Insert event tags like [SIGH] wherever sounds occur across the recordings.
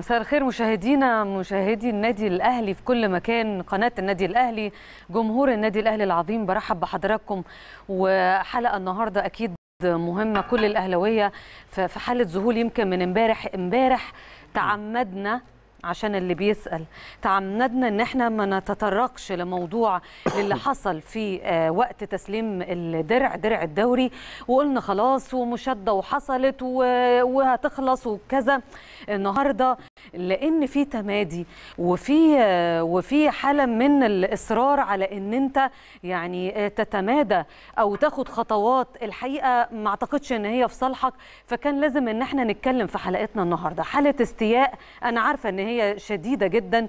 مساء الخير مشاهدينا مشاهدي النادي الاهلي في كل مكان قناه النادي الاهلي جمهور النادي الاهلي العظيم برحب بحضراتكم وحلقه النهارده اكيد مهمه كل الاهلاويه في حاله ذهول يمكن من امبارح امبارح تعمدنا عشان اللي بيسأل تعمدنا ان احنا ما نتطرقش لموضوع اللي حصل في آه، وقت تسليم الدرع درع الدوري وقلنا خلاص ومشادة وحصلت وهتخلص وكذا النهارده لان في تمادي وفي آه، وفي حاله من الاصرار على ان انت يعني آه، تتمادى او تاخد خطوات الحقيقه ما اعتقدش ان هي في صالحك فكان لازم ان احنا نتكلم في حلقتنا النهارده حاله استياء انا عارفه ان هي هي شديده جدا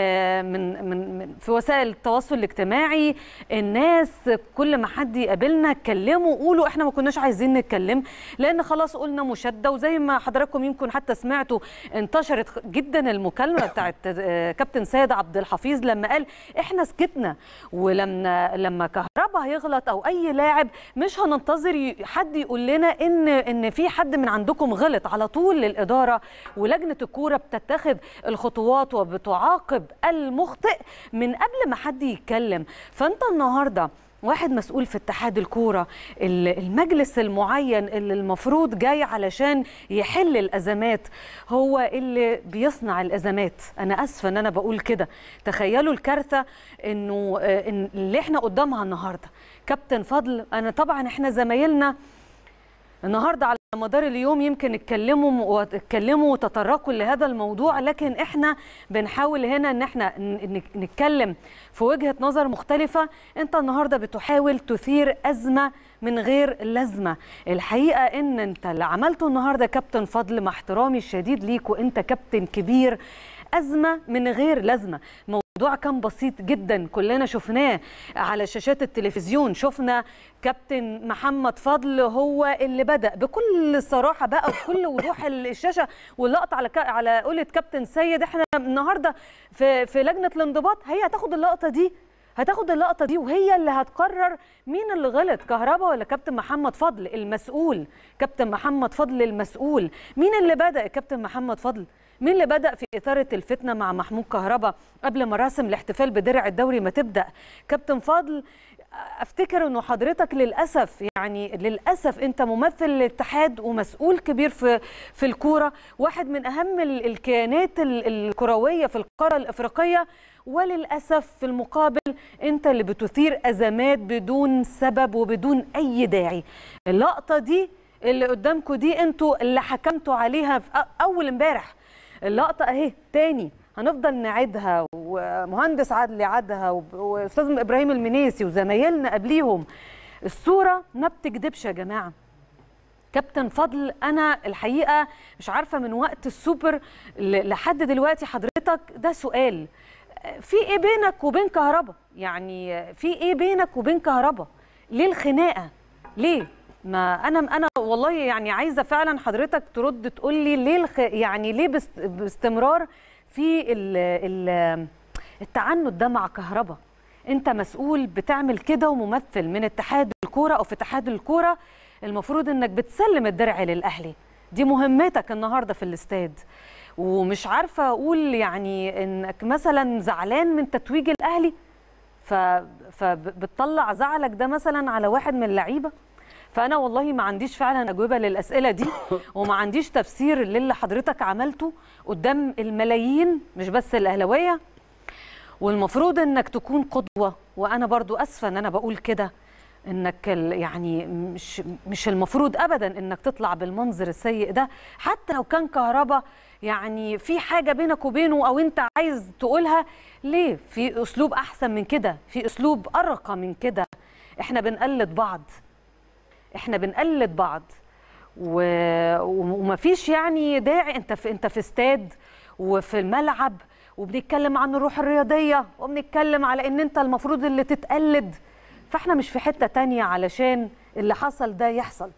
آه، من من في وسائل التواصل الاجتماعي الناس كل ما حد يقابلنا اتكلموا قولوا احنا ما كناش عايزين نتكلم لان خلاص قلنا مشاده وزي ما حضراتكم يمكن حتى سمعتوا انتشرت جدا المكالمه بتاعت آه، كابتن سيد عبد الحفيظ لما قال احنا سكتنا ولما لما كهرباء هيغلط او اي لاعب مش هننتظر حد يقول لنا ان ان في حد من عندكم غلط على طول الاداره ولجنه الكوره بتتخذ الخطوات وبتعاقب المخطئ من قبل ما حد يتكلم فانت النهارده واحد مسؤول في اتحاد الكوره المجلس المعين اللي المفروض جاي علشان يحل الازمات هو اللي بيصنع الازمات انا اسفه ان انا بقول كده تخيلوا الكارثه انه آه، اللي احنا قدامها النهارده كابتن فضل انا طبعا احنا زمايلنا النهارده على مدار اليوم يمكن اتكلموا واتكلموا وتطرقوا لهذا الموضوع لكن احنا بنحاول هنا ان احنا نتكلم في وجهه نظر مختلفه انت النهارده بتحاول تثير ازمه من غير لازمه الحقيقه ان انت اللي عملته النهارده كابتن فضل مع احترامي الشديد ليك وانت كابتن كبير ازمه من غير لازمه الموضوع كان بسيط جدا كلنا شفناه على شاشات التلفزيون شفنا كابتن محمد فضل هو اللي بدا بكل صراحه بقى وكل وضوح الشاشه واللقطه على على قولة كابتن سيد احنا النهارده في في لجنه الانضباط هي هتاخد اللقطه دي هتاخد اللقطه دي وهي اللي هتقرر مين اللي غلط كهربا ولا كابتن محمد فضل المسؤول كابتن محمد فضل المسؤول مين اللي بدا كابتن محمد فضل مين اللي بدا في اثاره الفتنه مع محمود كهربا قبل مراسم الاحتفال بدرع الدوري ما تبدا كابتن فضل افتكر انه حضرتك للاسف يعني للاسف انت ممثل للاتحاد ومسؤول كبير في في الكوره واحد من اهم الكيانات الكرويه في القاره الافريقيه وللاسف في المقابل انت اللي بتثير ازمات بدون سبب وبدون اي داعي اللقطه دي اللي قدامكم دي انتوا اللي حكمتوا عليها في اول امبارح اللقطه اهي تاني هنفضل نعيدها ومهندس عدلي عادها واستاذ ابراهيم المنيسي وزمايلنا قبليهم الصوره ما بتكذبش يا جماعه كابتن فضل انا الحقيقه مش عارفه من وقت السوبر لحد دلوقتي حضرتك ده سؤال في ايه بينك وبين كهربا يعني في ايه بينك وبين كهربا ليه الخناقه ليه ما انا انا والله يعني عايزه فعلا حضرتك ترد تقول لي ليه الخ... يعني ليه باستمرار في ال... ال... التعنت ده مع كهربا انت مسؤول بتعمل كده وممثل من اتحاد الكوره او في اتحاد الكوره المفروض انك بتسلم الدرع للاهلي دي مهمتك النهارده في الاستاد ومش عارفه اقول يعني انك مثلا زعلان من تتويج الاهلي فبتطلع زعلك ده مثلا على واحد من اللعيبه فانا والله ما عنديش فعلا اجوبه للاسئله دي [LAUGHS] وما عنديش تفسير للي حضرتك عملته قدام الملايين مش بس الاهلاويه والمفروض انك تكون قدوه وانا برضو اسفه ان انا بقول كده انك يعني مش مش المفروض ابدا انك تطلع بالمنظر السيء ده حتى لو كان كهربا يعني في حاجه بينك وبينه او انت عايز تقولها ليه في اسلوب احسن من كده في اسلوب ارقى من كده احنا بنقلد بعض احنا بنقلد بعض و... ومفيش يعني داعي انت في انت في استاد وفي الملعب وبنتكلم عن الروح الرياضيه وبنتكلم على ان انت المفروض اللي تتقلد فاحنا مش في حته تانية علشان اللي حصل ده يحصل